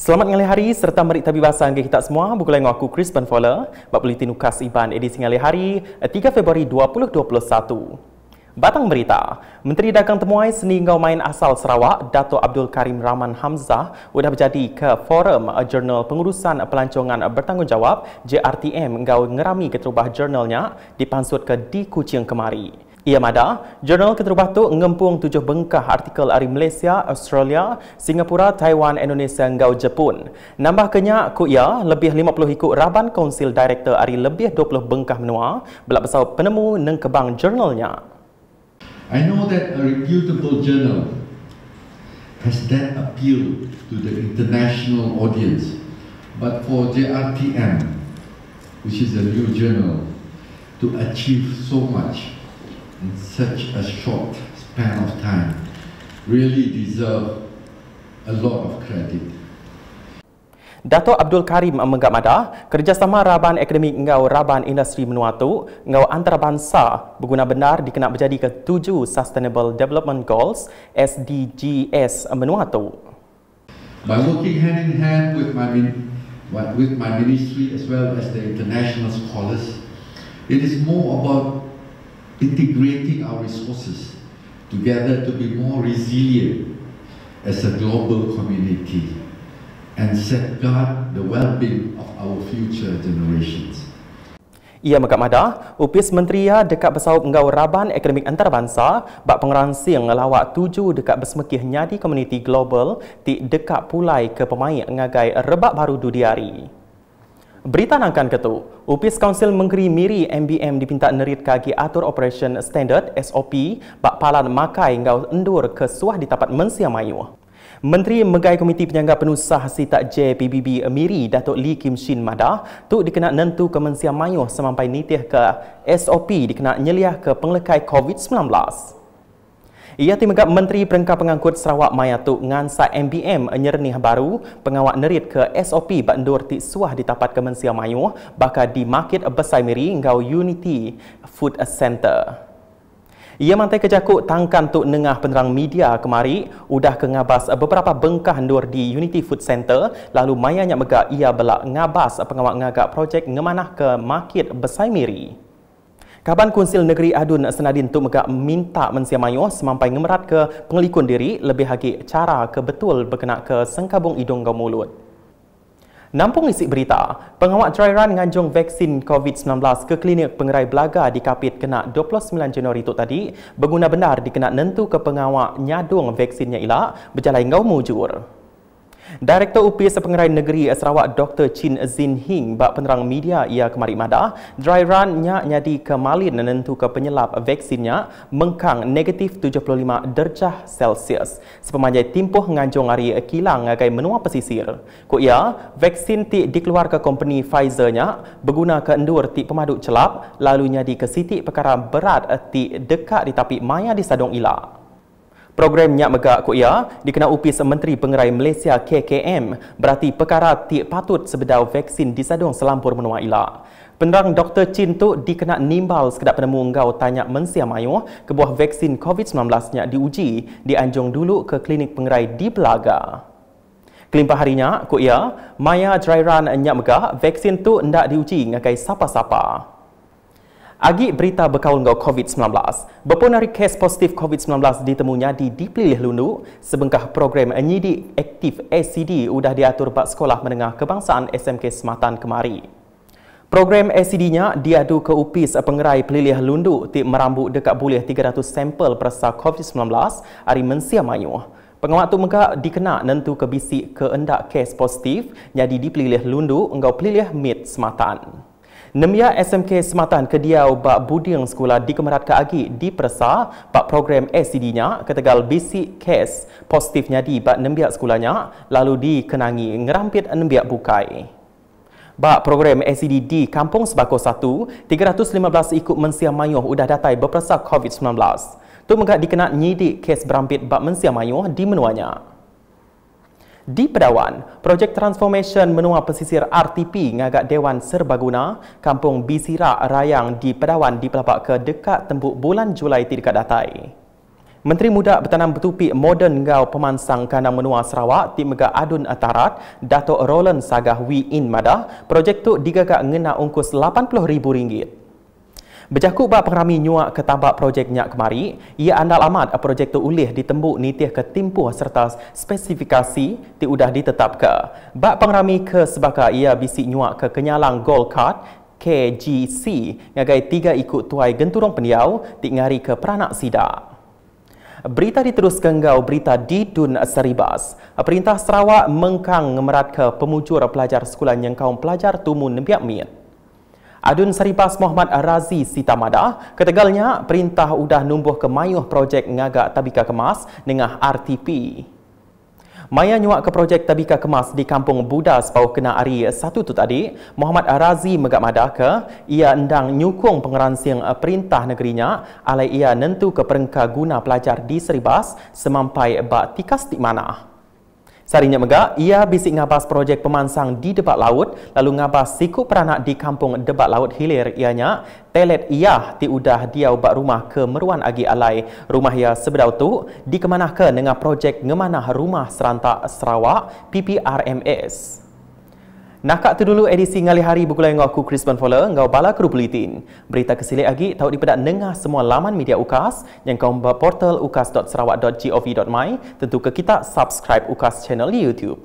Selamat ngali hari serta merik tabi bahasa ke kita semua. Buku lengok aku Chris Benfola, Bapak Politi Nukas Iban edisi ngali hari 3 eh, Februari 2021. Batang berita, Menteri Dagang Temuai Seni Ngau Main Asal Sarawak, Dato Abdul Karim Rahman Hamzah, sudah berjadi ke Forum eh, Jurnal Pengurusan Pelancongan Bertanggungjawab JRTM Ngau Ngerami Keterubah Jurnalnya dipansut ke di Kucing Kemari. Ia mada, jurnal keterbatu ngempung tujuh bengkah artikel dari Malaysia, Australia, Singapura, Taiwan, Indonesia, Ngau, Jepun. Nambah kenyak, ku ia lebih 50 ikut raban konsil direktor dari lebih 20 bengkah menua, belak besar penemu neng kebang jurnalnya. I know that a reputable journal has that appeal to the international audience. But for JRTM, which is a new journal, to achieve so much, in such a short span of time really deserve a lot of credit. Dato' Abdul Karim Menggak Mada, kerjasama Raban Akademik Ngau Raban Industri Menuatu, Ngau Antarabangsa berguna benar dikenal menjadi ketujuh Sustainable Development Goals, SDGs Menuatu. By working hand in hand with my, with my ministry as well as the international scholars, it is more about integrating our resources together to be more resilient as a global community and safeguard the well-being of our future generations. Ia Megat Mada, Upis Menteria ya, dekat Besawab Ngau Raban Akademik Antarabangsa bak pengerangsing lawak tuju dekat Besmekih Nyadi komuniti Global ti dekat pulai ke pemain ngagai rebak baru dudiari. Berita nak akan ketu, UPIS Kaunsil Menteri Miri MBM dipinta nerit kaki atur operation standard SOP bak palan makai ngau endur ke suah di tapat mensia mayu. Menteri Megai Komiti Penyangga Penusah Sita JPBB Miri Datuk Lee Kim Shin Mada tu dikena nentu ke mensia mayu semampai nitih ke SOP dikena nyeliah ke penglekai COVID-19. Ia timegap Menteri Perengkap Pengangkut Sarawak Maya Tuk Ngansa MBM nyernih baru pengawak nerit ke SOP Bandur Ti Suah di tapat Kemensia Mayu bakal di Market Besai Miri ngau Unity Food Center. Ia mantai kejakuk tangkan tu nengah penerang media kemari udah ke ngabas beberapa bengkah nur di Unity Food Center lalu mayanya megak ia belak ngabas pengawak ngagak projek ngemanah ke Market Besai Miri. Kaban Konsil Negeri Adun Senadin Tuk Megak minta Mensia Mayu semampai ngemerat ke pengelikun diri lebih lagi cara kebetul berkena ke sengkabung hidung ke mulut. Nampung isi berita, pengawal dry run nganjung vaksin COVID-19 ke klinik pengerai belaga di Kapit kena 29 Januari itu tadi berguna benar dikena nentu ke pengawal nyadung vaksinnya ilak berjalan ngau mujur. Direktur UPI Sepengerai Negeri Sarawak Dr. Chin Zin Hing bak penerang media ia kemari madah dry run nya nyadi kemalin nentu ke penyelap vaksinnya mengkang negatif 75 derjah Celsius. Sepemanjai timpuh nganjung hari kilang agai menua pesisir. Ku ia, vaksin ti dikeluar ke company Pfizer nya berguna ke endur ti pemaduk celap lalu nyadi ke siti perkara berat ti dekat di tapi maya di sadong ilah. Program Nyak Megak Kuya dikenal upi Menteri Pengerai Malaysia KKM berarti perkara ti patut sebedau vaksin di Selampur Menua Ila. Penerang Dr. Chin tu dikena nimbal sekedap penemu engkau tanya mensia mayu kebuah vaksin COVID-19 nya diuji dianjung dulu ke klinik pengerai di Belaga. Kelimpah harinya, kuya, Maya Dry Nyak Megak, vaksin tu ndak diuji ngakai sapa-sapa. Agi berita berkawan dengan COVID-19. Berpun hari kes positif COVID-19 ditemunya di Dipilih Lundu, sebengkah program nyidik aktif SCD sudah diatur bak sekolah menengah kebangsaan SMK Sematan kemari. Program SCD-nya diadu ke UPIS Pengerai Pelilih Lundu tip merambut dekat boleh 300 sampel perasa COVID-19 hari Mensia Mayu. Pengamat tu mereka dikena nentu ke keendak ke kes positif jadi dipilih Lundu engkau pelilih Mit sematan. Nemia SMK Sematan Kediau Bak Budiang Sekolah di Kemerat Ke Agi dipersa bak program SCD-nya ketegal BC kes positifnya di bak Nemia sekolahnya lalu dikenangi ngerampit Nemia Bukai. Bak program SCD di Kampung Sebako 1, 315 ikut Mensia Mayuh sudah datai berpersa COVID-19. Tu mengak dikenak nyidik kes berampit bak Mensia Mayuh di menuanya. Di Pedawan, projek transformation menua pesisir RTP ngagak Dewan Serbaguna, Kampung Bisira Rayang di Pedawan dipelapak ke dekat tembuk bulan Julai di dekat datai. Menteri Muda Bertanam betupi Modern Ngau Pemansang Kandang Menua Sarawak di Mega Adun Atarat, Datuk Roland Sagah Wi In Madah, projek tu digagak ngena ungkus RM80,000. Bercakup bak perami nyuak ke tampak projek nyak kemari, ia andal amat projek tu ulih ditembuk nitih ke timpuh serta spesifikasi ti udah ditetap ke. Bak perami ke sebaka ia bisik nyuak ke kenyalang gold card KGC ngagai tiga ikut tuai genturong peniau ti ngari ke peranak sida. Berita diterus ke berita di Dun Seribas. Perintah Sarawak mengkang merat ke pemujur pelajar sekolah yang kaum pelajar tumun nempiak mit. Adun Sari Pas Muhammad Razi Sitamada, ketegalnya perintah udah numbuh ke projek ngagak tabika kemas dengan RTP. Maya nyuak ke projek tabika kemas di kampung Budas bawah kena hari satu tu tadi, Muhammad Razi megak mada ke ia endang nyukung pengeransing perintah negerinya alai ia nentu ke perengka guna pelajar di Seribas semampai bak tikas di Sarinya Megak, ia bisik ngabas projek pemansang di Debat Laut, lalu ngabas siku peranak di kampung Debat Laut Hilir ianya, telet ia ti udah dia ubat rumah ke Meruan Agi Alai. Rumah ia sebedau tu dikemanahkan dengan projek ngemanah rumah serantak Sarawak PPRMS. Nakak tu dulu edisi ngali hari buku ngau ngaku Chris Van Bonfola ngau bala kru bulletin. Berita kesilik lagi tahu di pedak nengah semua laman media UKAS yang kau mba portal ukas.sarawak.gov.my tentu ke kita subscribe UKAS channel YouTube.